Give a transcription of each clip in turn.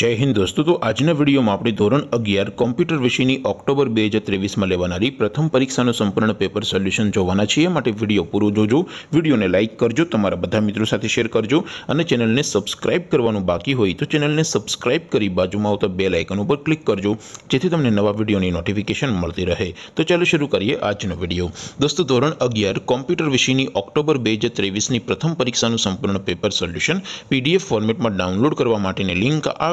જય હિન્દ દોસ્તો તો આજના વિડીયોમાં આપણે ધોરણ અગિયાર કોમ્પ્યુટર વિષયની ઓક્ટોબર બે હજાર ત્રેવીસમાં લેવાનારી પ્રથમ પરીક્ષાનું સંપૂર્ણ પેપર સોલ્યુશન જોવાના છીએ માટે વિડીયો પૂરો જોજો વિડીયોને લાઇક કરજો તમારા બધા મિત્રો સાથે શેર કરજો અને ચેનલને સબસ્ક્રાઇબ કરવાનું બાકી હોય તો ચેનલને સબસ્ક્રાઇબ કરી બાજુમાં આવતા બે લાઇકન ઉપર ક્લિક કરજો જેથી તમને નવા વિડીયોની નોટિફિકેશન મળતી રહે તો ચાલો શરૂ કરીએ આજનો વિડીયો દોસ્તો ધોરણ અગિયાર કોમ્પ્યુટર વિષયની ઓક્ટોબર બે હજાર ત્રેવીસની પ્રથમ પરીક્ષાનું સંપૂર્ણ પેપર સોલ્યુશન પીડીએફ ફોર્મેટમાં ડાઉનલોડ કરવા માટેની લિંક આ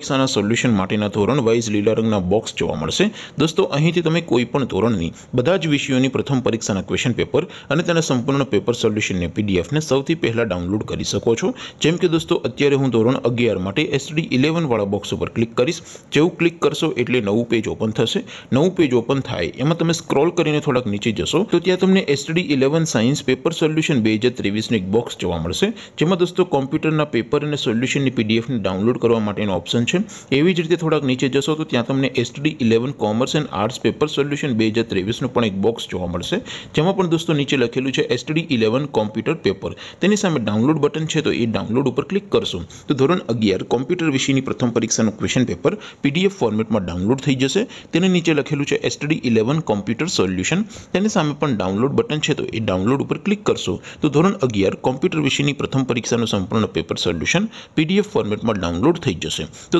પરીક્ષાના સોલ્યુશન માટેના ધોરણ વાઇઝ લીલા રંગના બોક્સ જોવા મળશે દોસ્તો અહીંથી તમે કોઈપણ ધોરણની બધા જ વિષયોની પ્રથમ પરીક્ષાના ક્વેશ્ચન પેપર અને તેના સંપૂર્ણ પેપર સોલ્યુશનને પીડીએફને સૌથી પહેલાં ડાઉનલોડ કરી શકો છો જેમ કે દોસ્તો અત્યારે હું ધોરણ અગિયાર માટે એસડી ઇલેવનવાળા બોક્સ ઉપર ક્લિક કરીશ જેવું ક્લિક કરશો એટલે નવું પેજ ઓપન થશે નવું પેજ ઓપન થાય એમાં તમે સ્ક્રોલ કરીને થોડાક નીચે જશો તો ત્યાં તમને SD eleven science paper solution બે હજાર ત્રેવીસનું એક બોક્સ જોવા મળશે જેમાં દોસ્તો કોમ્પ્યુટરના પેપર અને સોલ્યુશનની પીડીએફને ડાઉનલોડ કરવા માટેનો ઓપ્શન છે એવી જ રીતે થોડાક નીચે જશો તો ત્યાં તમને ST eleven commerce and arts paper solution બે હજાર ત્રેવીસનું પણ એક બોક્સ જોવા મળશે જેમાં પણ દોસ્તો નીચે લખેલું છે એસટી ઇલેવન કોમ્પ્યુટર પેપર તેની સામે ડાઉનલોડ બટન છે તો એ ડાઉનલોડ ઉપર ક્લિક કરશો તો ધોરણ અગિયાર કોમ્પ્યુટર વિષયની પ્રથમ પરીક્ષાનું ક્વેશ્ચન પેપર પીડીએફ ફોર્મેટમાં ડાઉનલોડ થઈ જશે તેને નીચે લખેલું છે એસટી ઇલેવન કોમ્પ્યુટર સોલ્યુશન તેની સામે પણ ડાઉનલોડ બટન છે તો એ ડાઉનલોડ ઉપર ક્લિક કરશો તો ધોરણ અગિયાર કોમ્પ્યુટર વિષયની પ્રથમ પરીક્ષાનું સંપૂર્ણ પેપર સોલ્યુશન પીડીએફ ફોર્મેટમાં ડાઉનલોડ થઈ જશે તો